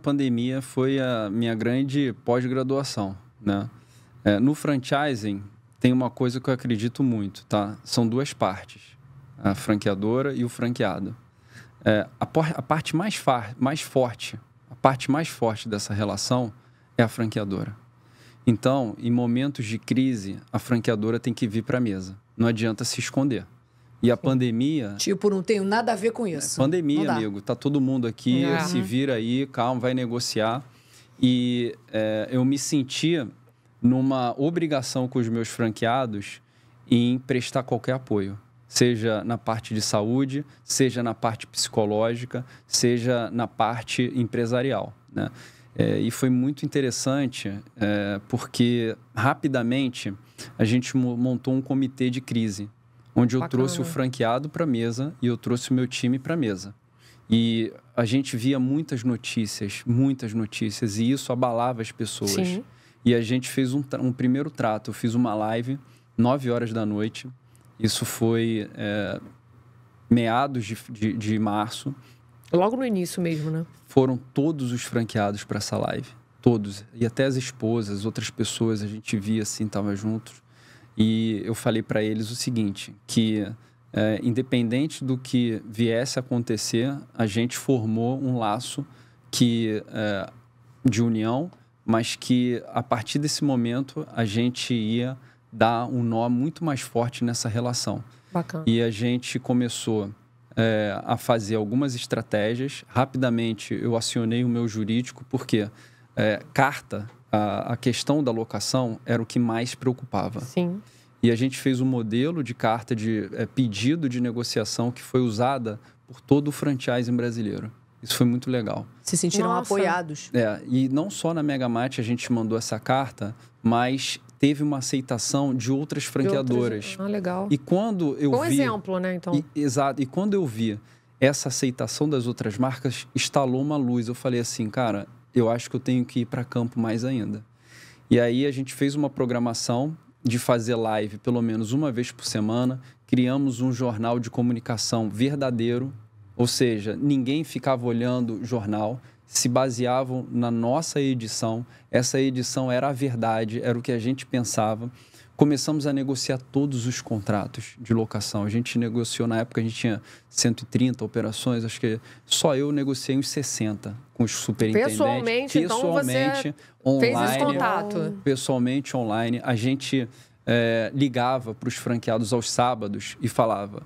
pandemia foi a minha grande pós-graduação, né? É, no franchising tem uma coisa que eu acredito muito, tá? São duas partes, a franqueadora e o franqueado. É, a, por, a, parte mais, mais forte, a parte mais forte dessa relação é a franqueadora. Então, em momentos de crise, a franqueadora tem que vir para a mesa. Não adianta se esconder. E a pandemia. Tipo, não tenho nada a ver com isso. Pandemia, amigo. Tá todo mundo aqui, é. se vira aí, calma, vai negociar. E é, eu me sentia numa obrigação com os meus franqueados em prestar qualquer apoio, seja na parte de saúde, seja na parte psicológica, seja na parte empresarial. Né? É, e foi muito interessante é, porque rapidamente a gente montou um comitê de crise onde eu Bacana. trouxe o franqueado para mesa e eu trouxe o meu time para mesa. E a gente via muitas notícias, muitas notícias, e isso abalava as pessoas. Sim. E a gente fez um, um primeiro trato. Eu fiz uma live, 9 horas da noite. Isso foi é, meados de, de, de março. Logo no início mesmo, né? Foram todos os franqueados para essa live. Todos. E até as esposas, outras pessoas, a gente via assim, tava juntos. E eu falei para eles o seguinte, que é, independente do que viesse a acontecer, a gente formou um laço que é, de união, mas que a partir desse momento a gente ia dar um nó muito mais forte nessa relação. Bacana. E a gente começou é, a fazer algumas estratégias. Rapidamente eu acionei o meu jurídico, porque quê? é, carta, a, a, questão da locação era o que mais preocupava. Sim. E a gente fez um modelo de carta de é, pedido de negociação que foi usada por todo o franchising brasileiro. Isso foi muito legal. Se sentiram Nossa. apoiados. É, e não só na Megamate a gente mandou essa carta, mas teve uma aceitação de outras franqueadoras. De outras... Ah, legal. E quando eu Com vi... exemplo, né, então? E, exato. E quando eu vi essa aceitação das outras marcas, instalou uma luz. Eu falei assim, cara, eu acho que eu tenho que ir para campo mais ainda. E aí a gente fez uma programação de fazer live pelo menos uma vez por semana, criamos um jornal de comunicação verdadeiro, ou seja, ninguém ficava olhando jornal, se baseavam na nossa edição, essa edição era a verdade, era o que a gente pensava começamos a negociar todos os contratos de locação. A gente negociou, na época a gente tinha 130 operações, acho que só eu negociei uns 60 com os superintendentes. Pessoalmente, pessoalmente então você online, fez esse contato. Pessoalmente, online. A gente é, ligava para os franqueados aos sábados e falava,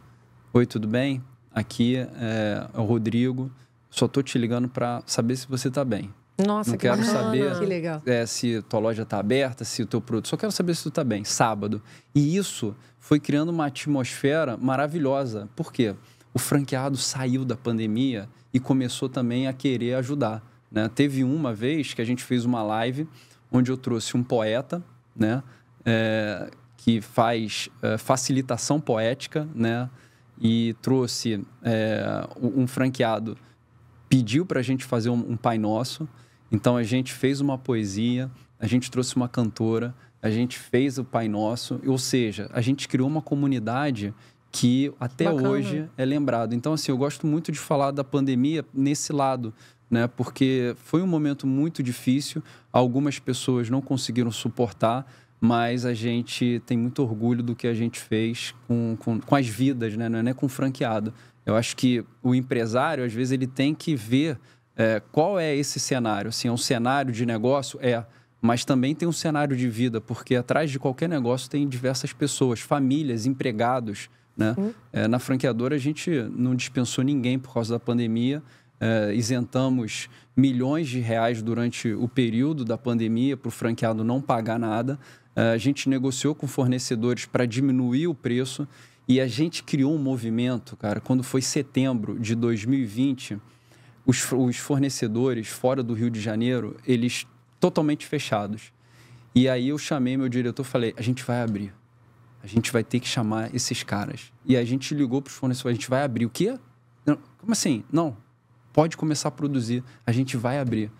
oi, tudo bem? Aqui é, é o Rodrigo, só estou te ligando para saber se você está bem. Nossa, não que quero saber que legal. É, se tua loja está aberta, se o teu produto. Só quero saber se tu está bem. Sábado. E isso foi criando uma atmosfera maravilhosa. Por quê? O franqueado saiu da pandemia e começou também a querer ajudar. Né? Teve uma vez que a gente fez uma live onde eu trouxe um poeta, né? É, que faz é, facilitação poética, né? E trouxe é, um franqueado pediu para a gente fazer um, um Pai Nosso. Então a gente fez uma poesia, a gente trouxe uma cantora, a gente fez o Pai Nosso, ou seja, a gente criou uma comunidade que até Bacana. hoje é lembrado. Então, assim, eu gosto muito de falar da pandemia nesse lado, né? Porque foi um momento muito difícil, algumas pessoas não conseguiram suportar, mas a gente tem muito orgulho do que a gente fez com, com, com as vidas, né? Não é com franqueado. Eu acho que o empresário, às vezes, ele tem que ver é, qual é esse cenário. Assim, é um cenário de negócio? É. Mas também tem um cenário de vida, porque atrás de qualquer negócio tem diversas pessoas, famílias, empregados. Né? É, na franqueadora, a gente não dispensou ninguém por causa da pandemia uh, isentamos milhões de reais durante o período da pandemia para o franqueado não pagar nada. Uh, a gente negociou com fornecedores para diminuir o preço e a gente criou um movimento, cara, quando foi setembro de 2020, os, os fornecedores fora do Rio de Janeiro, eles totalmente fechados. E aí eu chamei meu diretor e falei: a gente vai abrir. A gente vai ter que chamar esses caras. E a gente ligou para os fornecedores: a gente vai abrir o quê? Não, como assim? Não, pode começar a produzir, a gente vai abrir.